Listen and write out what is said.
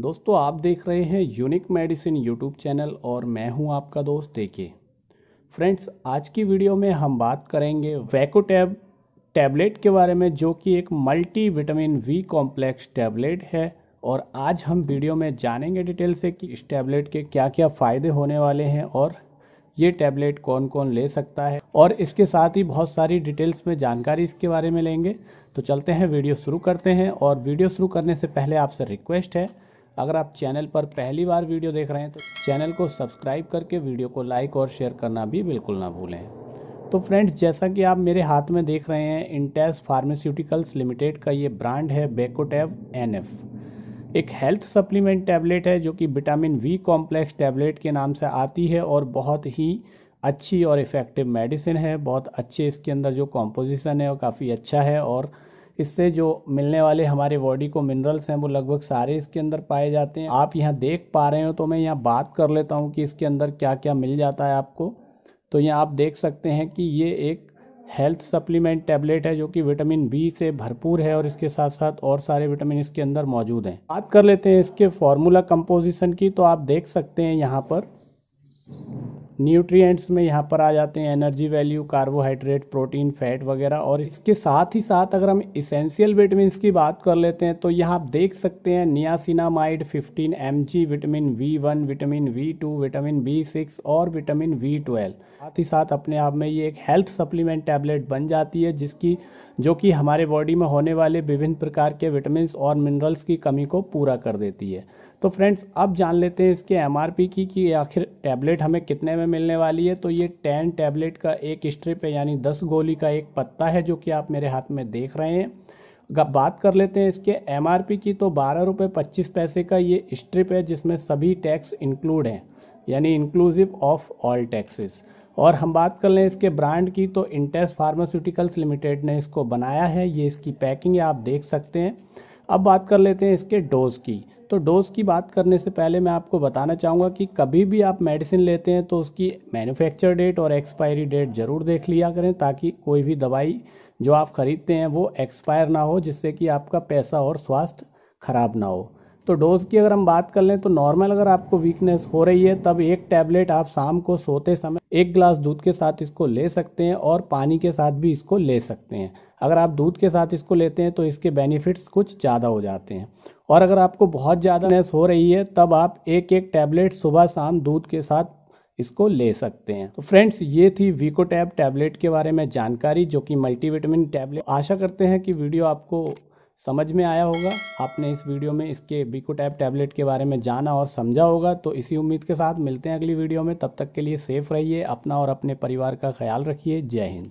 दोस्तों आप देख रहे हैं यूनिक मेडिसिन यूट्यूब चैनल और मैं हूं आपका दोस्त देखिए फ्रेंड्स आज की वीडियो में हम बात करेंगे वैकोटैब टैबलेट के बारे में जो कि एक multi vitamin B complex tablet है और आज हम वीडियो में जानेंगे डिटेल से कि इस टैबलेट के क्या क्या फ़ायदे होने वाले हैं और ये टैबलेट कौन कौन ले सकता है और इसके साथ ही बहुत सारी डिटेल्स में जानकारी इसके बारे में लेंगे तो चलते हैं वीडियो शुरू करते हैं और वीडियो शुरू करने से पहले आपसे रिक्वेस्ट है अगर आप चैनल पर पहली बार वीडियो देख रहे हैं तो चैनल को सब्सक्राइब करके वीडियो को लाइक और शेयर करना भी बिल्कुल ना भूलें तो फ्रेंड्स जैसा कि आप मेरे हाथ में देख रहे हैं इंटेस फार्मास्यूटिकल्स लिमिटेड का ये ब्रांड है बेकोटेव एनएफ एक हेल्थ सप्लीमेंट टैबलेट है जो कि विटामिन वी कॉम्प्लेक्स टैबलेट के नाम से आती है और बहुत ही अच्छी और इफ़ेक्टिव मेडिसिन है बहुत अच्छे इसके अंदर जो कॉम्पोजिशन है वो काफ़ी अच्छा है और इससे जो मिलने वाले हमारे बॉडी को मिनरल्स हैं वो लगभग सारे इसके अंदर पाए जाते हैं आप यहाँ देख पा रहे हो तो मैं यहाँ बात कर लेता हूँ कि इसके अंदर क्या क्या मिल जाता है आपको तो यहाँ आप देख सकते हैं कि ये एक हेल्थ सप्लीमेंट टैबलेट है जो कि विटामिन बी से भरपूर है और इसके साथ साथ और सारे विटामिन इसके अंदर मौजूद हैं बात कर लेते हैं इसके फार्मूला कंपोजिशन की तो आप देख सकते हैं यहाँ पर न्यूट्रिएंट्स में यहाँ पर आ जाते हैं energy value carbohydrate protein fat वगैरह और इसके साथ ही साथ अगर हम इसेंशियल विटामिन की बात कर लेते हैं तो यहाँ आप देख सकते हैं niacinamide 15 m vitamin B one vitamin B two vitamin B six और विटामिन वी ट्वेल्व साथ ही साथ अपने आप में ये एक हेल्थ सप्लीमेंट टैबलेट बन जाती है जिसकी जो कि हमारे बॉडी में होने वाले विभिन्न प्रकार के विटामिन और मिनरल्स की कमी को पूरा कर देती है तो फ्रेंड्स अब जान लेते हैं इसके एम की कि आखिर टैबलेट हमें कितने में मिलने वाली है तो ये टेन टैबलेट का एक स्ट्रिप है यानी दस गोली का एक पत्ता है जो कि आप मेरे हाथ में देख रहे हैं बात कर लेते हैं इसके एम की तो बारह रुपये पच्चीस पैसे का ये स्ट्रिप है जिसमें सभी टैक्स इंक्लूड हैं यानी इंक्लूसिव ऑफ ऑल टैक्सेस और हम बात कर लें इसके ब्रांड की तो इंटेस फार्मास्यूटिकल्स लिमिटेड ने इसको बनाया है ये इसकी पैकिंग है आप देख सकते हैं अब बात कर लेते हैं इसके डोज़ की तो डोज़ की बात करने से पहले मैं आपको बताना चाहूँगा कि कभी भी आप मेडिसिन लेते हैं तो उसकी मैन्युफैक्चर डेट और एक्सपायरी डेट ज़रूर देख लिया करें ताकि कोई भी दवाई जो आप ख़रीदते हैं वो एक्सपायर ना हो जिससे कि आपका पैसा और स्वास्थ्य ख़राब ना हो तो डोज़ की अगर हम बात कर लें तो नॉर्मल अगर आपको वीकनेस हो रही है तब एक टैबलेट आप शाम को सोते समय एक ग्लास दूध के साथ इसको ले सकते हैं और पानी के साथ भी इसको ले सकते हैं अगर आप दूध के साथ इसको लेते हैं तो इसके बेनिफिट्स कुछ ज़्यादा हो जाते हैं और अगर आपको बहुत ज़्यादा नेस हो रही है तब आप एक एक टैबलेट सुबह शाम दूध के साथ इसको ले सकते हैं तो फ्रेंड्स ये थी वीकोटैब टैबलेट के बारे में जानकारी जो कि मल्टीविटामिन टैबलेट आशा करते हैं कि वीडियो आपको समझ में आया होगा आपने इस वीडियो में इसके बिकुट टैब टैबलेट के बारे में जाना और समझा होगा तो इसी उम्मीद के साथ मिलते हैं अगली वीडियो में तब तक के लिए सेफ रहिए अपना और अपने परिवार का ख्याल रखिए जय हिंद